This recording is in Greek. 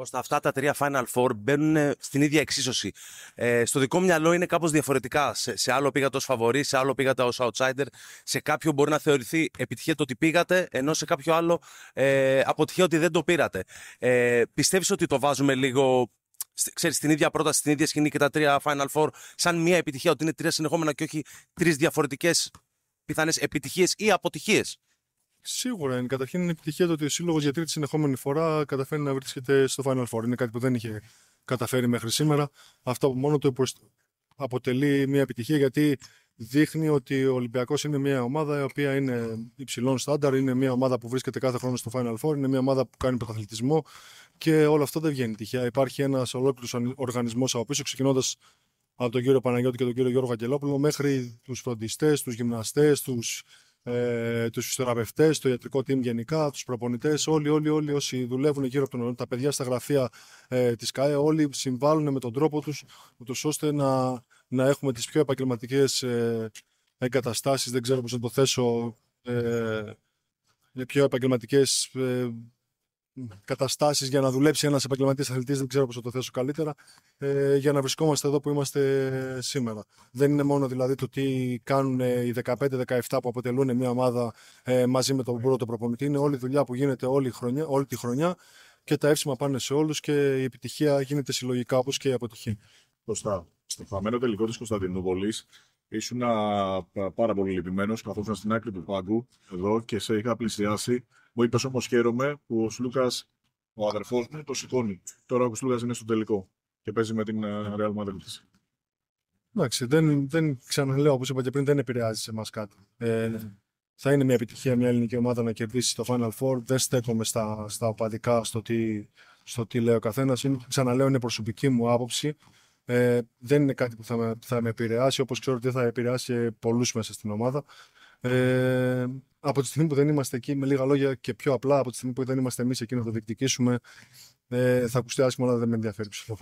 ώστε αυτά τα τρία Final Four μπαίνουν στην ίδια εξίσωση. Ε, στο δικό μου μυαλό είναι κάπως διαφορετικά. Σε, άλλο πήγατε ως φαβορή, σε άλλο πήγατε ως outsider. Σε κάποιο μπορεί να θεωρηθεί επιτυχία το ότι πήγατε, ενώ σε κάποιο άλλο ε, αποτυχία ότι δεν το πήρατε. Ε, Πιστεύεις ότι το βάζουμε λίγο ξέρεις, στην ίδια πρόταση, στην ίδια σκηνή και τα τρία Final Four, σαν μια επιτυχία ότι είναι τρία συνεχόμενα και όχι τρεις διαφορετικές πιθανές επιτυχίες ή αποτυχίες. Σίγουρα είναι. Καταρχήν είναι επιτυχία το ότι ο Σύλλογος για τρίτη συνεχόμενη φορά καταφέρει να βρίσκεται στο Final Four. Είναι κάτι που δεν είχε καταφέρει μέχρι σήμερα. Αυτό από μόνο του αποτελεί μια επιτυχία γιατί δείχνει ότι ο Ολυμπιακός είναι μια ομάδα η οποία είναι υψηλών στάνταρ, είναι μια ομάδα που βρίσκεται κάθε χρόνο στο Final Four, είναι μια ομάδα που κάνει πρωταθλητισμό και όλο αυτό δεν βγαίνει τυχαία. Υπάρχει ένας ολόκληρος οργανισμός από πίσω, ξεκινώντας από τον κύριο Παναγιώτη και τον κύριο Γιώργο Αγγελόπουλο μέχρι τους φροντιστές, τους γυμναστές, τους ε, τους φυσιοθεραπευτές, το ιατρικό team γενικά, τους προπονητές, όλοι, όλοι, όλοι όσοι δουλεύουν γύρω από τον τα παιδιά στα γραφεία ε, της ΚΑΕ, όλοι συμβάλλουν με τον τρόπο τους, ούτως ώστε να, να έχουμε τις πιο επαγγελματικές ε, εγκαταστάσεις. Δεν ξέρω πώς να το θέσω. Ε, πιο επαγγελματικές ε, καταστάσεις για να δουλέψει ένας επαγγελματίας αθλητής, δεν ξέρω πώς θα το θέσω καλύτερα, ε, για να βρισκόμαστε εδώ που είμαστε σήμερα. Δεν είναι μόνο δηλαδή το τι κάνουν οι 15-17 που αποτελούν μια ομάδα ε, μαζί με τον πρώτο προπονητή, είναι όλη η δουλειά που γίνεται όλη, χρονιά, όλη τη χρονιά και τα εύσημα πάνε σε όλους και η επιτυχία γίνεται συλλογικά όπως και η αποτυχία. Σωστά στο χαμένο τελικό της Κωνσταντινούπολης ήσουν πάρα πολύ λυπημένος, καθώς στην άκρη του πάγκου εδώ και σε είχα πλησιάσει. Μου είπες όμως χαίρομαι που ο Σλούκας, ο αδερφός μου, το σηκώνει. Τώρα ο Σλούκας είναι στο τελικό και παίζει με την Real Madrid. Εντάξει, δεν, δεν ξαναλέω όπως είπα και πριν, δεν επηρεάζει σε εμάς κάτι. Ε, θα είναι μια επιτυχία μια ελληνική ομάδα να κερδίσει το Final Four. Δεν στέκομαι στα, στα οπαδικά, στο τι, στο τι λέει ο καθένας. Ξαναλέω, είναι προσωπική μου άποψη. Ε, δεν είναι κάτι που θα με, θα επηρεάσει, όπως ξέρω ότι θα επηρεάσει πολλούς μέσα στην ομάδα. Ε, από τη στιγμή που δεν είμαστε εκεί, με λίγα λόγια και πιο απλά, από τη στιγμή που δεν είμαστε εμείς εκεί να το διεκδικήσουμε, ε, θα ακουστεί άσχημα, αλλά δεν με ενδιαφέρει ψηλό